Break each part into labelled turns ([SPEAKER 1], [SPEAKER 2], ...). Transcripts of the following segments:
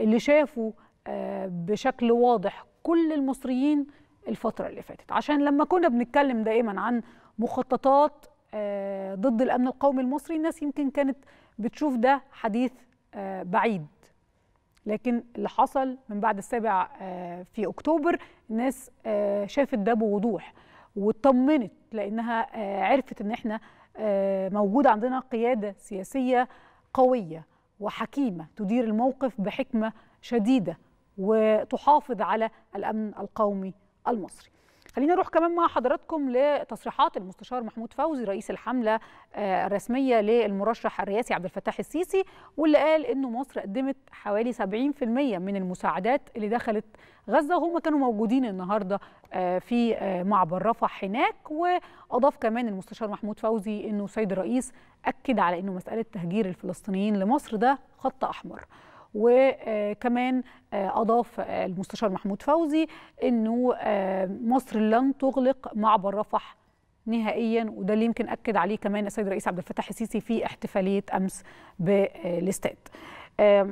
[SPEAKER 1] اللي شافوا آه، بشكل واضح كل المصريين الفترة اللي فاتت عشان لما كنا بنتكلم دائما عن مخططات آه، ضد الأمن القومي المصري الناس يمكن كانت بتشوف ده حديث آه، بعيد لكن اللي حصل من بعد السابع في أكتوبر الناس شافت ده بوضوح واطمنت لأنها عرفت إن إحنا موجود عندنا قيادة سياسية قوية وحكيمه تدير الموقف بحكمه شديده وتحافظ على الامن القومي المصري خلينا نروح كمان مع حضراتكم لتصريحات المستشار محمود فوزي رئيس الحمله آه، الرسميه للمرشح الرئاسي عبد الفتاح السيسي واللي قال انه مصر قدمت حوالي 70% من المساعدات اللي دخلت غزه وهم كانوا موجودين النهارده آه، في آه، معبر رفح هناك واضاف كمان المستشار محمود فوزي انه السيد الرئيس اكد على انه مساله تهجير الفلسطينيين لمصر ده خط احمر وكمان آه، اضاف آه، المستشار محمود فوزي انه آه، مصر لن تغلق معبر رفح نهائيا وده اللي يمكن اكد عليه كمان السيد الرئيس عبد الفتاح السيسي في احتفاليه امس بالاستاد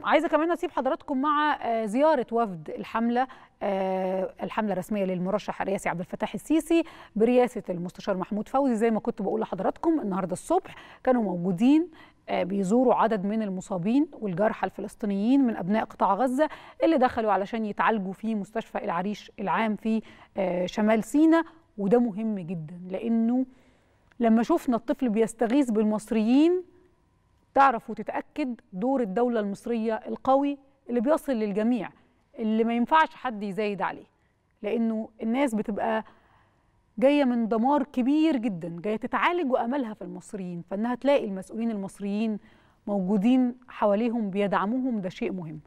[SPEAKER 1] عايزه كمان اسيب حضراتكم مع آه، زياره وفد الحمله آه، الحمله الرسميه للمرشح الرئاسي عبد الفتاح السيسي برئاسه المستشار محمود فوزي زي ما كنت بقول لحضراتكم النهارده الصبح كانوا موجودين آه، بيزوروا عدد من المصابين والجرحى الفلسطينيين من ابناء قطاع غزه اللي دخلوا علشان يتعالجوا في مستشفى العريش العام في شمال سيناء وده مهم جدا لانه لما شفنا الطفل بيستغيث بالمصريين تعرف وتتاكد دور الدوله المصريه القوي اللي بيصل للجميع اللي ما ينفعش حد يزايد عليه لانه الناس بتبقى جايه من دمار كبير جدا جايه تتعالج واملها في المصريين فانها تلاقي المسؤولين المصريين موجودين حواليهم بيدعموهم ده شيء مهم